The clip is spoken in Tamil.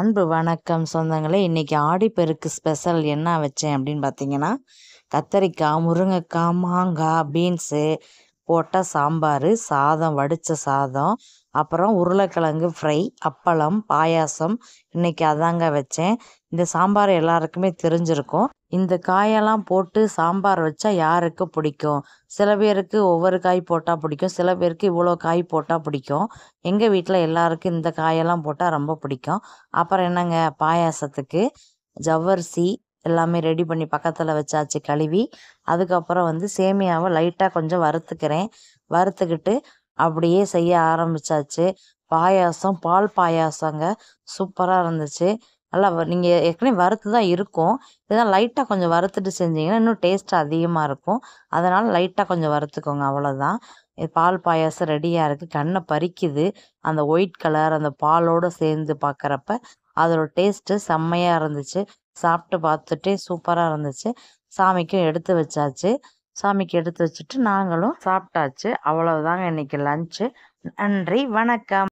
அன்பு வணக்கம் சொந்தங்களே இன்றைக்கி ஆடிப்பெருக்கு ஸ்பெஷல் என்ன வச்சேன் அப்படின்னு பார்த்தீங்கன்னா கத்தரிக்காய் முருங்கைக்காய் மாங்காய் பீன்ஸு போட்ட சாம்பார் சாதம் வடித்த சாதம் அப்புறம் உருளைக்கிழங்கு ஃப்ரை அப்பளம் பாயாசம் இன்றைக்கி அதாங்க வச்சேன் இந்த சாம்பார் எல்லாருக்குமே தெரிஞ்சிருக்கும் இந்த காயெல்லாம் போட்டு சாம்பார் வச்சா யாருக்கு பிடிக்கும் சில பேருக்கு ஒவ்வொரு காய் போட்டால் பிடிக்கும் சில பேருக்கு இவ்வளோ காய் போட்டால் பிடிக்கும் எங்கள் வீட்டில் எல்லாருக்கும் இந்த காயெல்லாம் போட்டால் ரொம்ப பிடிக்கும் அப்புறம் என்னங்க பாயாசத்துக்கு ஜவ்வரிசி எல்லாமே ரெடி பண்ணி பக்கத்தில் வச்சாச்சு கழுவி அதுக்கப்புறம் வந்து சேமியாவை லைட்டாக கொஞ்சம் வறுத்துக்கிறேன் வறுத்துக்கிட்டு அப்படியே செய்ய ஆரம்பித்தாச்சு பாயாசம் பால் பாயாசங்க சூப்பராக இருந்துச்சு நல்லா நீங்கள் ஏற்கனவே வறுத்து தான் இருக்கும் இதெல்லாம் லைட்டாக கொஞ்சம் வறுத்துட்டு செஞ்சீங்கன்னா இன்னும் டேஸ்ட் அதிகமாக இருக்கும் அதனால் லைட்டாக கொஞ்சம் வறுத்துக்கோங்க அவ்வளோதான் பால் பாயாசம் ரெடியாக இருக்குது கண்ணை பறிக்குது அந்த ஒயிட் கலர் அந்த பாலோடு சேர்ந்து பார்க்குறப்ப அதோட டேஸ்ட்டு செம்மையாக இருந்துச்சு சாப்பிட்டு பார்த்துட்டு சூப்பராக இருந்துச்சு சாமிக்கும் எடுத்து வச்சாச்சு சாமிக்கு எடுத்து வச்சுட்டு நாங்களும் சாப்பிட்டாச்சு அவ்வளவுதாங்க இன்றைக்கி லஞ்சு நன்றி வணக்கம்